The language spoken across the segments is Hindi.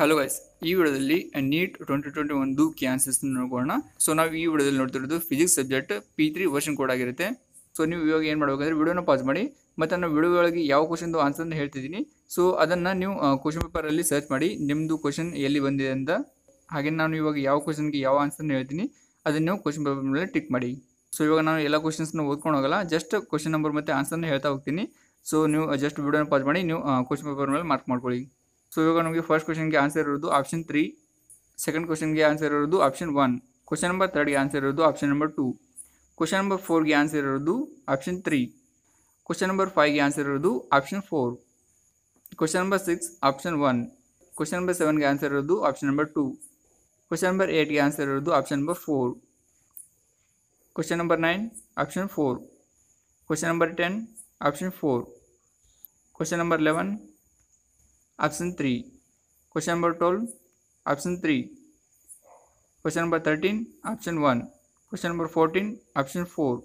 ಹಲೋ ಗೈಸ್ ಈ ವಿಡಿಯೋದಲ್ಲಿ ನೀಟ್ ಟ್ವೆಂಟಿ ಟ್ವೆಂಟಿ ಒಂದು ಕೆ ಆನ್ಸರ್ಸ್ ನೋಡೋಣ ಸೊ ನಾವು ಈ ವಿಡಿಯೋದಲ್ಲಿ ನೋಡ್ತಿರೋದು physics subject P three version code ಆಗಿರುತ್ತೆ ಸೊ ನೀವು ಇವಾಗ ಏನು ಮಾಡಬೇಕಂದ್ರೆ ವಿಡಿಯೋನ ಪಾಸ್ ಮಾಡಿ ಮತ್ತು ನಾನು ವಿಡಿಯೋ ಒಳಗೆ ಯಾವ ಕ್ವಶನ್ದು ಆನ್ಸರ್ನ ಹೇಳ್ತಿದ್ದೀನಿ ಸೊ ಅದನ್ನು ನೀವು ಕ್ವಶನ್ ಪೇಪರಲ್ಲಿ ಸರ್ಚ್ ಮಾಡಿ ನಿಮ್ಮದು ಕ್ವಶನ್ ಎಲ್ಲಿ ಬಂದಿದೆ ಅಂತ ಹಾಗೆ ನಾನು ಇವಾಗ ಯಾವ ಕ್ವಶನ್ಗೆ ಯಾವ ಆನ್ಸರ್ನ ಹೇಳ್ತೀನಿ ಅದನ್ನು ನೀವು ಕ್ವಶನ್ ಪೇಪರ್ ಮೇಲೆ ಟಿಕ್ ಮಾಡಿ ಸೊ ಇವಾಗ ನಾನು ಎಲ್ಲ ಕ್ವಶನ್ಸ್ನ ಓದ್ಕೊಂಡು ಹೋಗಲ್ಲ ಜಸ್ಟ್ ಕ್ವಶನ್ ನಂಬರ್ ಮತ್ತು ಆನ್ಸರ್ನ ಹೇಳ್ತಾ ಹೋಗ್ತೀನಿ ಸೊ ನೀವು ಜಸ್ಟ್ ವಿಡಿಯೋನ ಪಾಸ್ ಮಾಡಿ ನೀವು ಕ್ವಶನ್ ಪೇಪರ್ ಮೇಲೆ ಮಾರ್ಕ್ ಮಾಡ್ಕೊಳ್ಳಿ सो इवे फर्स्ट क्वेश्चन के answer option option three second question के answer option option one question number third के answer option option number two question number four के आंसर इरुदु option three question number five के आंसर इरुदु option four question number six option one question number seven के answer option option number two question number eight के answer option option number four question number nine option four question number ten option four question number eleven option three question number twelve option three question number thirteen option one question number fourteen option four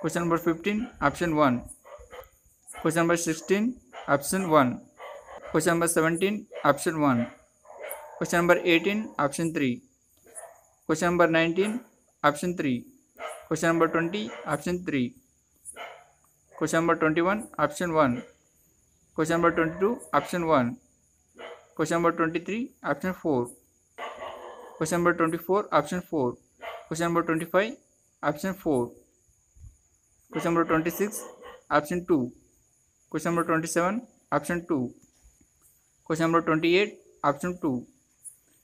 question number fifteen option one question number sixteen option one question number seventeen option one question number eighteen option three question number nineteen option three question number twenty option three question number twenty one option one question number twenty two option one question number twenty three option four question number twenty four option four question number twenty five option four question number twenty six option two question number twenty seven option two question number twenty eight option two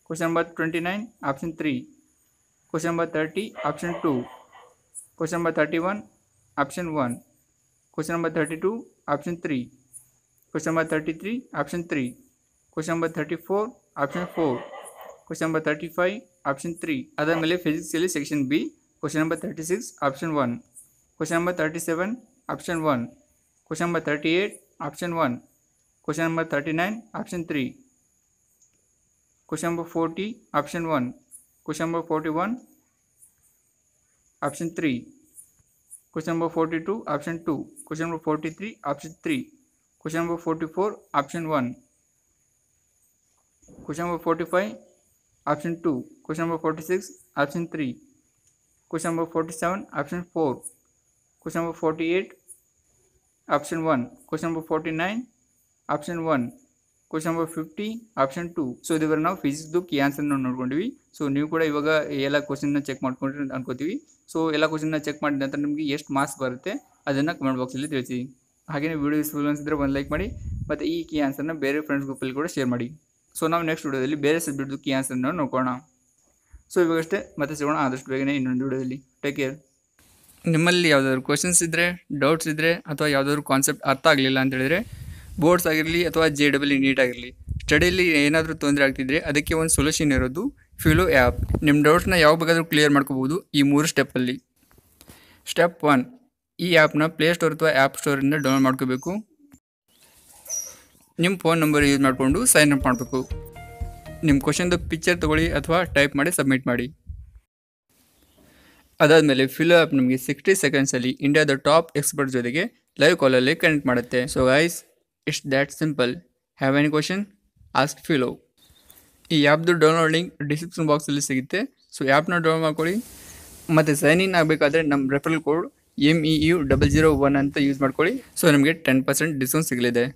question number twenty nine option three question number thirty option two question number thirty one option one question number thirty two option three question number thirty three option three question number thirty four option four question number thirty five option three अदर मिले फिजिक्स के लिए section B question number thirty six option one question number thirty seven option one question number thirty eight option one question number thirty nine option three question number forty option one question number forty one option three question number forty two option two question number forty three option three question number forty four option one question number forty five option two question number forty six option three question number forty seven option four question number forty eight option one question number forty nine option one question number fifty option two so इवर ना फिजिक्स बुक आंसर नो सो नहीं क्वेश्चन चेक अंदी सो ये क्वेश्चन चेक नमेंगे एस्ट मार्क्स बरते अदान कमेंट बॉक्सली ಹಾಗೆಯೇ ವಿಡಿಯೋ ಯೂಸ್ಫುಲ್ ಅನಿಸಿದ್ರೆ ಒಂದು ಲೈಕ್ ಮಾಡಿ ಮತ್ತು ಈ ಕೀ ಆನ್ಸರ್ನ ಬೇರೆ ಫ್ರೆಂಡ್ಸ್ ಗ್ರೂಪಲ್ಲಿ ಕೂಡ ಶೇರ್ ಮಾಡಿ ಸೊ ನಾವು ನೆಕ್ಸ್ಟ್ ವಿಡಿಯೋದಲ್ಲಿ ಬೇರೆ ಸಬ್ಜೆಕ್ಟ್ದು ಕೀ ಆನ್ಸರ್ನ ನೋಡೋಣ ಸೊ ಇವಾಗಷ್ಟೇ ಮತ್ತೆ ಸಿಗೋಣ ಆದಷ್ಟು ಬೇಗನೆ ಇನ್ನೊಂದು ವಿಡಿಯೋದಲ್ಲಿ ಟೇಕ್ ಕೇರ್ ನಿಮ್ಮಲ್ಲಿ ಯಾವುದಾದ್ರು ಕ್ವಶನ್ಸ್ ಇದ್ದರೆ ಡೌಟ್ಸ್ ಇದ್ದರೆ ಅಥವಾ ಯಾವುದಾದ್ರು ಕಾನ್ಸೆಪ್ಟ್ ಅರ್ಥ ಆಗಲಿಲ್ಲ ಅಂತ ಹೇಳಿದರೆ ಬೋರ್ಡ್ಸ್ ಆಗಿರಲಿ ಅಥವಾ ಜೆ ಡಬ್ಲ್ಯೂ ಇ ನೀಟ್ ಆಗಿರಲಿ ಸ್ಟಡಿಯಲ್ಲಿ ಏನಾದರೂ ತೊಂದರೆ ಆಗ್ತಿದ್ರೆ ಅದಕ್ಕೆ ಒಂದು ಸೊಲ್ಯೂಷನ್ ಇರೋದು ಫಿಲೋ ಆ್ಯಪ್ ನಿಮ್ಮ ಡೌಟ್ಸ್ನ ಯಾವ ಬೇಕಾದರೂ ಕ್ಲಿಯರ್ ಮಾಡ್ಕೋಬೋದು ಈ ಮೂರು ಸ್ಟೆಪ್ಪಲ್ಲಿ ಸ್ಟೆಪ್ ಒನ್ ಈ ಆ್ಯಪ್ನ ಪ್ಲೇಸ್ಟೋರ್ ಅಥವಾ ಆ್ಯಪ್ ಸ್ಟೋರಿಂದ ಡೌನ್ಲೋಡ್ ಮಾಡ್ಕೋಬೇಕು ನಿಮ್ಮ ಫೋನ್ ನಂಬರ್ ಯೂಸ್ ಮಾಡಿಕೊಂಡು ಸೈನ್ ಅಪ್ ಮಾಡಬೇಕು ನಿಮ್ಮ ಕ್ವಶನ್ದು ಪಿಕ್ಚರ್ ತೊಗೊಳ್ಳಿ ಅಥವಾ ಟೈಪ್ ಮಾಡಿ ಸಬ್ಮಿಟ್ ಮಾಡಿ ಅದಾದಮೇಲೆ ಫಿಲೋ ಆ್ಯಪ್ ನಿಮಗೆ ಸಿಕ್ಸ್ಟಿ ಸೆಕೆಂಡ್ಸಲ್ಲಿ ಇಂಡಿಯಾದ ಟಾಪ್ ಎಕ್ಸ್ಪರ್ಟ್ ಜೊತೆಗೆ ಲೈವ್ ಕಾಲಲ್ಲಿ ಕನೆಕ್ಟ್ ಮಾಡುತ್ತೆ so is it's that simple have any question ask Filo ಈ ಆ್ಯಪ್ದು ಡೌನ್ಲೋಡ್ ಲಿಂಕ್ ಡಿಸ್ಕ್ರಿಪ್ಷನ್ ಬಾಕ್ಸಲ್ಲಿ ಸಿಗುತ್ತೆ ಸೊ ಆ್ಯಪ್ನ ಡೌನ್ಲೋಡ್ ಮಾಡ್ಕೊಳ್ಳಿ ಮತ್ತು ಸೈನ್ ಇನ್ ಆಗಬೇಕಾದ್ರೆ ನಮ್ಮ referral code M E U double zero one ಅಂತ ಯೂಸ್ ಮಾಡ್ಕೊಳ್ಳಿ ಸೊ ನಿಮಗೆ ಟೆನ್ ಪರ್ಸೆಂಟ್ ಡಿಸ್ಕೌಂಟ್ ಸಿಗಲಿದೆ